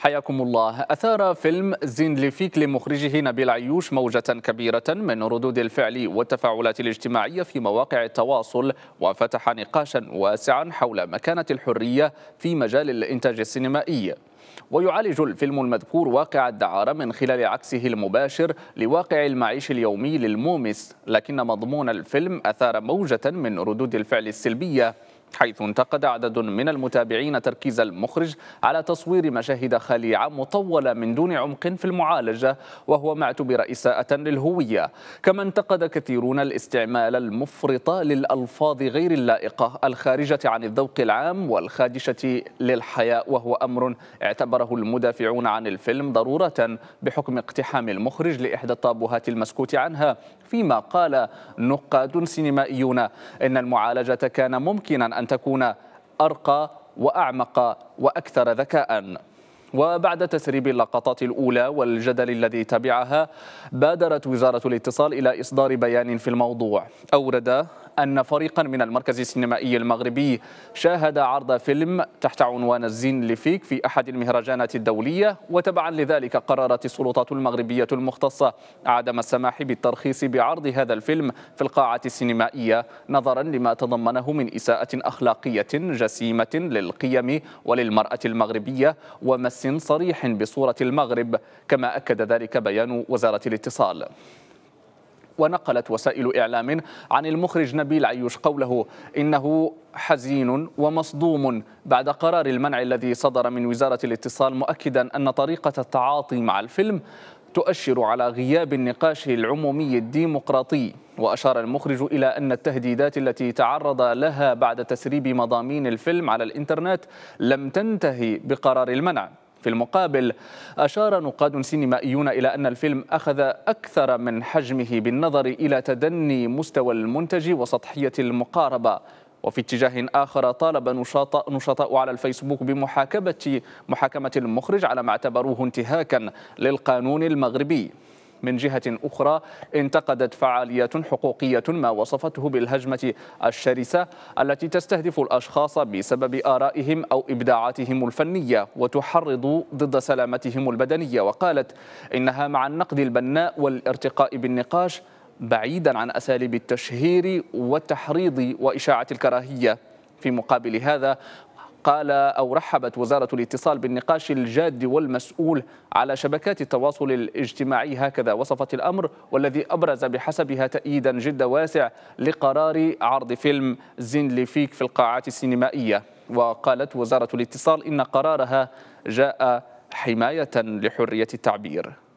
حياكم الله أثار فيلم زين لفيك لمخرجه نبيل عيوش موجة كبيرة من ردود الفعل والتفاعلات الاجتماعية في مواقع التواصل وفتح نقاشا واسعا حول مكانة الحرية في مجال الإنتاج السينمائي ويعالج الفيلم المذكور واقع الدعارة من خلال عكسه المباشر لواقع المعيش اليومي للمومس لكن مضمون الفيلم أثار موجة من ردود الفعل السلبية حيث انتقد عدد من المتابعين تركيز المخرج على تصوير مشاهد خليعة مطولة من دون عمق في المعالجة وهو ما اعتبر إساءة للهوية كما انتقد كثيرون الاستعمال المفرط للألفاظ غير اللائقة الخارجة عن الذوق العام والخادشة للحياء وهو أمر اعتبره المدافعون عن الفيلم ضرورة بحكم اقتحام المخرج لإحدى الطابوهات المسكوت عنها فيما قال نقاد سينمائيون إن المعالجة كان ممكنا أن تكون أرقى وأعمق وأكثر ذكاءً وبعد تسريب اللقطات الأولى والجدل الذي تبعها بادرت وزارة الاتصال إلى إصدار بيان في الموضوع أورد أن فريقا من المركز السينمائي المغربي شاهد عرض فيلم تحت عنوان الزين لفيك في أحد المهرجانات الدولية وتبعا لذلك قررت السلطات المغربية المختصة عدم السماح بالترخيص بعرض هذا الفيلم في القاعة السينمائية نظرا لما تضمنه من إساءة أخلاقية جسيمة للقيم وللمرأة المغربية ومس صريح بصورة المغرب كما أكد ذلك بيان وزارة الاتصال ونقلت وسائل إعلام عن المخرج نبيل عيوش قوله إنه حزين ومصدوم بعد قرار المنع الذي صدر من وزارة الاتصال مؤكدا أن طريقة التعاطي مع الفيلم تؤشر على غياب النقاش العمومي الديمقراطي وأشار المخرج إلى أن التهديدات التي تعرض لها بعد تسريب مضامين الفيلم على الإنترنت لم تنتهي بقرار المنع في المقابل أشار نقاد سينمائيون إلى أن الفيلم أخذ أكثر من حجمه بالنظر إلى تدني مستوى المنتج وسطحية المقاربة وفي اتجاه آخر طالب نشاط نشطاء على الفيسبوك بمحاكمة محاكمة المخرج على ما اعتبروه انتهاكا للقانون المغربي من جهة أخرى انتقدت فعاليات حقوقية ما وصفته بالهجمة الشرسة التي تستهدف الأشخاص بسبب آرائهم أو إبداعاتهم الفنية وتحرض ضد سلامتهم البدنية وقالت إنها مع النقد البناء والارتقاء بالنقاش بعيدا عن أساليب التشهير والتحريض وإشاعة الكراهية في مقابل هذا قال أو رحبت وزارة الاتصال بالنقاش الجاد والمسؤول على شبكات التواصل الاجتماعي هكذا وصفت الأمر والذي أبرز بحسبها تأييدا جد واسع لقرار عرض فيلم زينليفيك في القاعات السينمائية وقالت وزارة الاتصال إن قرارها جاء حماية لحرية التعبير